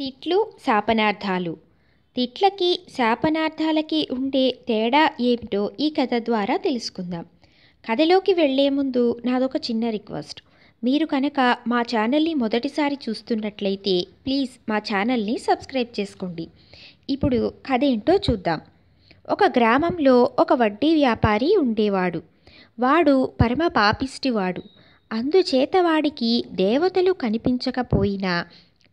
తిట్లు శాపనార్థాలు తిట్లకి శాపనార్థాలకి ఉండే తేడా ఏమిటో ఈ కథ ద్వారా తెలుసుకుందాం కథలోకి వెళ్లే ముందు నాదొక చిన్న రిక్వెస్ట్ మీరు కనుక మా ఛానల్ని మొదటిసారి చూస్తున్నట్లయితే ప్లీజ్ మా ఛానల్ని సబ్స్క్రైబ్ చేసుకోండి ఇప్పుడు కథ ఏంటో చూద్దాం ఒక గ్రామంలో ఒక వడ్డీ వ్యాపారి ఉండేవాడు వాడు పరమ పాపిష్టివాడు అందుచేత వాడికి దేవతలు కనిపించకపోయినా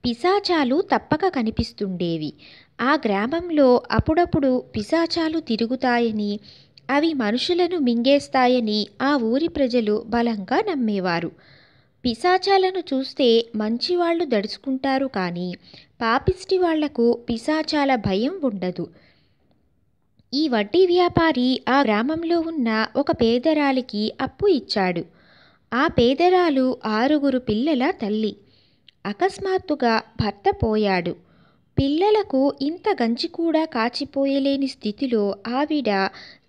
పిశాచాలు తప్పక కనిపిస్తుండేవి ఆ గ్రామంలో అప్పుడప్పుడు పిశాచాలు తిరుగుతాయని అవి మనుషులను మింగేస్తాయని ఆ ఊరి ప్రజలు బలంగా నమ్మేవారు పిశాచాలను చూస్తే మంచివాళ్లు దడుచుకుంటారు కానీ పాపిష్టి వాళ్లకు పిశాచాల భయం ఉండదు ఈ వడ్డీ వ్యాపారి ఆ గ్రామంలో ఉన్న ఒక పేదరాలికి అప్పు ఇచ్చాడు ఆ పేదరాలు ఆరుగురు పిల్లల తల్లి అకస్మాత్తుగా భర్త పోయాడు పిల్లలకు ఇంత గంజి కూడా కాచిపోయలేని స్థితిలో ఆవిడ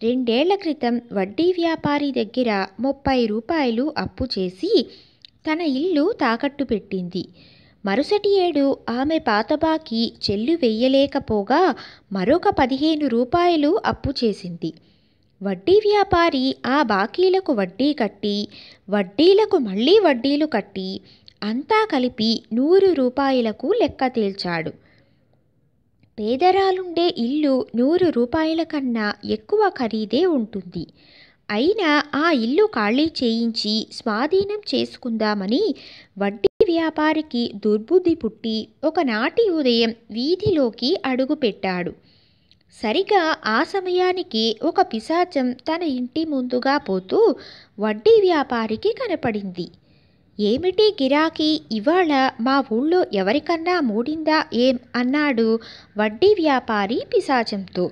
రెండేళ్ల క్రితం వడ్డీ వ్యాపారి దగ్గర ముప్పై రూపాయలు అప్పు చేసి తన ఇల్లు తాకట్టు పెట్టింది మరుసటి ఏడు ఆమె పాతబాకి చెల్లు వెయ్యలేకపోగా మరొక పదిహేను రూపాయలు అప్పు చేసింది వడ్డీ వ్యాపారి ఆ బాకీలకు వడ్డీ కట్టి వడ్డీలకు మళ్ళీ వడ్డీలు కట్టి అంతా కలిపి నూరు రూపాయలకు లెక్క తేల్చాడు పేదరాలుండే ఇల్లు నూరు రూపాయల కన్నా ఎక్కువ ఖరీదే ఉంటుంది అయినా ఆ ఇల్లు ఖాళీ చేయించి స్వాధీనం చేసుకుందామని వడ్డీ వ్యాపారికి దుర్బుద్ధి పుట్టి ఒకనాటి ఉదయం వీధిలోకి అడుగుపెట్టాడు సరిగా ఆ సమయానికి ఒక పిశాచం తన ఇంటి ముందుగా పోతూ వడ్డీ వ్యాపారికి కనపడింది ఏమిటి గిరాకీ ఇవాళ మా ఊళ్ళో ఎవరికన్నా మూడిందా ఏం అన్నాడు వడ్డీ వ్యాపారి పిశాచంతో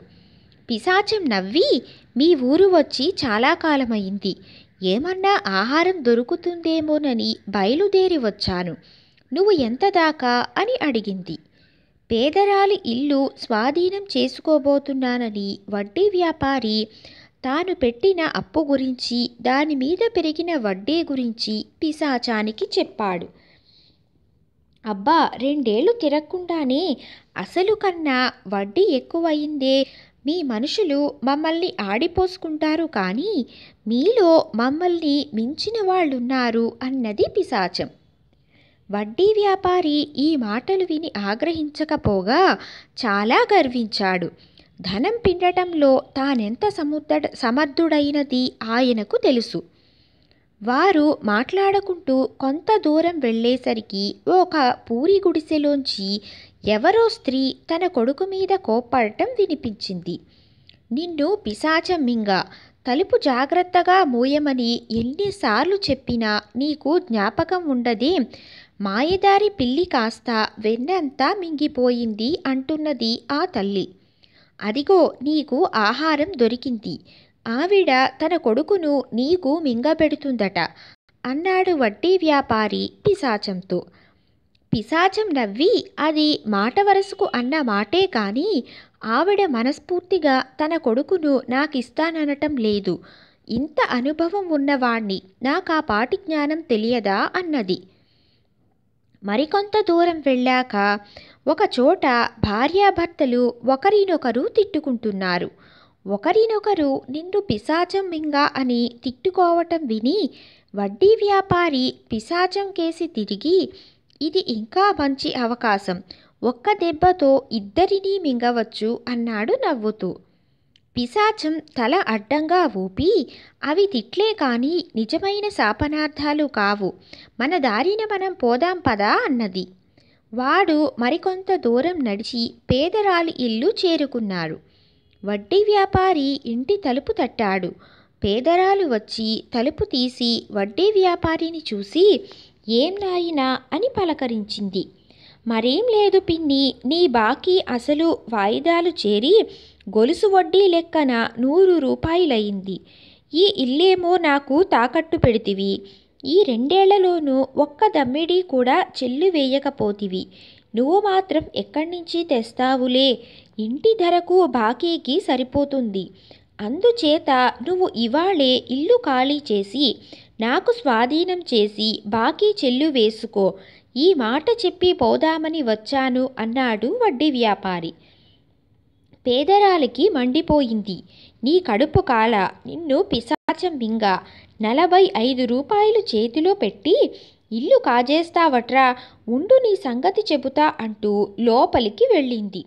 పిశాచం నవ్వి మీ ఊరు వచ్చి చాలా కాలమైంది ఏమన్నా ఆహారం దొరుకుతుందేమోనని బయలుదేరి వచ్చాను నువ్వు ఎంత దాకా అని అడిగింది పేదరాలి ఇల్లు స్వాధీనం చేసుకోబోతున్నానని వడ్డీ వ్యాపారి తాను పెట్టిన అప్పు గురించి దాని మీద పెరిగిన వడ్డీ గురించి పిశాచానికి చెప్పాడు అబ్బా రెండేళ్లు తిరగకుండానే అసలు కన్నా వడ్డీ ఎక్కువయిందే మీ మనుషులు మమ్మల్ని ఆడిపోసుకుంటారు కానీ మీలో మమ్మల్ని మించిన వాళ్ళున్నారు అన్నది పిశాచం వడ్డీ వ్యాపారి ఈ మాటలు విని ఆగ్రహించకపోగా చాలా గర్వించాడు ధనం పిండటంలో తానెంత సముద్ర సమర్థుడైనది ఆయనకు తెలుసు వారు మాట్లాడుకుంటూ కొంత దూరం వెళ్ళేసరికి ఒక పూరి గుడిసెలోంచి ఎవరో స్త్రీ తన కొడుకు మీద కోప్పడటం వినిపించింది నిన్ను పిశాచమ్మింగ తలుపు జాగ్రత్తగా మూయమని ఎన్నిసార్లు చెప్పినా నీకు జ్ఞాపకం ఉండదే మాయదారి పిల్లి కాస్త వెన్నంతా మింగిపోయింది అంటున్నది ఆ తల్లి అదిగో నీకు ఆహారం దొరికింది ఆవిడ తన కొడుకును నీకు మింగబెడుతుందట అన్నాడు వడ్డీ వ్యాపారి పిశాచంతో పిశాచం నవ్వి అది మాట వరసకు అన్న మాటే కానీ ఆవిడ మనస్ఫూర్తిగా తన కొడుకును నాకిస్తాననటం లేదు ఇంత అనుభవం ఉన్నవాణ్ణి నాకు ఆ పాటి జ్ఞానం తెలియదా అన్నది మరికొంత దూరం వెళ్ళాక ఒకచోట భార్యాభర్తలు ఒకరినొకరు తిట్టుకుంటున్నారు ఒకరినొకరు నిన్ను పిశాచం మింగా అని తిట్టుకోవటం విని వడ్డీ వ్యాపారి పిశాచం కేసి తిరిగి ఇది ఇంకా మంచి అవకాశం ఒక్క దెబ్బతో ఇద్దరినీ మింగవచ్చు అన్నాడు నవ్వుతూ పిశాచం తల అడ్డంగా ఊపి అవి తిట్లే కాని నిజమైన శాపనార్థాలు కావు మన దారిన మనం పోదాం పదా అన్నది వాడు మరికొంత దూరం నడిచి పేదరాలి ఇల్లు చేరుకున్నారు వడ్డీ వ్యాపారి ఇంటి తలుపు తట్టాడు పేదరాలు వచ్చి తలుపు తీసి వడ్డీ వ్యాపారిని చూసి ఏం నాయినా అని పలకరించింది మరేం లేదు పిన్ని నీ బాకీ అసలు వాయిదాలు చేరి గొలుసు వడ్డీ లెక్కన నూరు రూపాయలయింది ఈ ఇల్లేమో నాకు తాకట్టు పెడితివి ఈ రెండేళ్లలోనూ ఒక్క దమ్మిడీ కూడా చెల్లు వేయకపోతివి నువ్వు మాత్రం ఎక్కడి నుంచి తెస్తావులే ఇంటి ధరకు బాకీకి సరిపోతుంది అందుచేత నువ్వు ఇవాళే ఇల్లు ఖాళీ చేసి నాకు స్వాధీనం చేసి బాకీ చెల్లు వేసుకో ఈ మాట చెప్పి పోదామని వచ్చాను అన్నాడు వడ్డీ వ్యాపారి పేదరాలికి మండిపోయింది నీ కడుపు కాల నిన్ను పిశాచం బింగ నలభై ఐదు రూపాయలు చేతిలో పెట్టి ఇల్లు కాజేస్తావట్రా ఉండు నీ సంగతి చెబుతా అంటూ లోపలికి వెళ్ళింది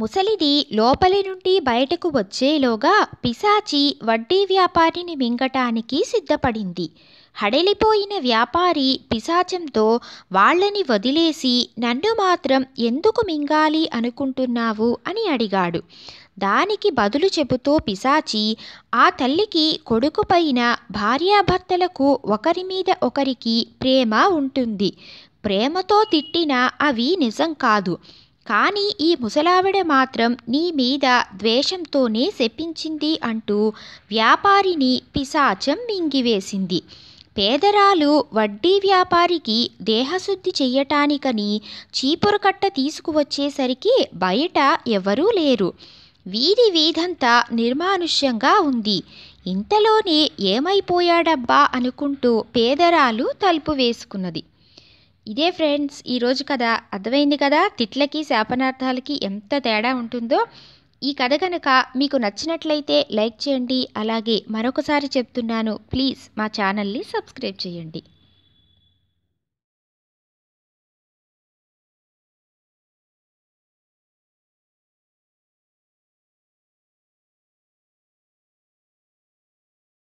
ముసలిది లోపలి నుండి బయటకు వచ్చేలోగా పిశాచి వడ్డీ వ్యాపారిని మింగటానికి సిద్ధపడింది హడలిపోయిన వ్యాపారి పిశాచంతో వాళ్ళని వదిలేసి నన్ను మాత్రం ఎందుకు మింగాలి అనుకుంటున్నావు అని అడిగాడు దానికి బదులు చెబుతూ పిశాచి ఆ తల్లికి కొడుకుపైన భార్యాభర్తలకు ఒకరి మీద ఒకరికి ప్రేమ ఉంటుంది ప్రేమతో తిట్టినా అవి నిజం కాదు కానీ ఈ ముసలావిడ మాత్రం నీ మీద ద్వేషంతోనే శప్పించింది అంటూ వ్యాపారిని పిశాచం మింగివేసింది పేదరాలు వడ్డీ వ్యాపారికి దేహశుద్ధి చెయ్యటానికని చీపురు కట్ట తీసుకువచ్చేసరికి బయట ఎవరూ లేరు వీధి వీధంతా నిర్మానుష్యంగా ఉంది ఇంతలోనే ఏమైపోయాడబ్బా అనుకుంటూ పేదరాలు తలుపు వేసుకున్నది ఇదే ఫ్రెండ్స్ ఈరోజు కథ అర్థమైంది కదా తిట్లకి శాపనార్థాలకి ఎంత తేడా ఉంటుందో ఈ కథ కనుక మీకు నచ్చినట్లయితే లైక్ చేయండి అలాగే మరొకసారి చెప్తున్నాను ప్లీజ్ మా ఛానల్ని సబ్స్క్రైబ్ చేయండి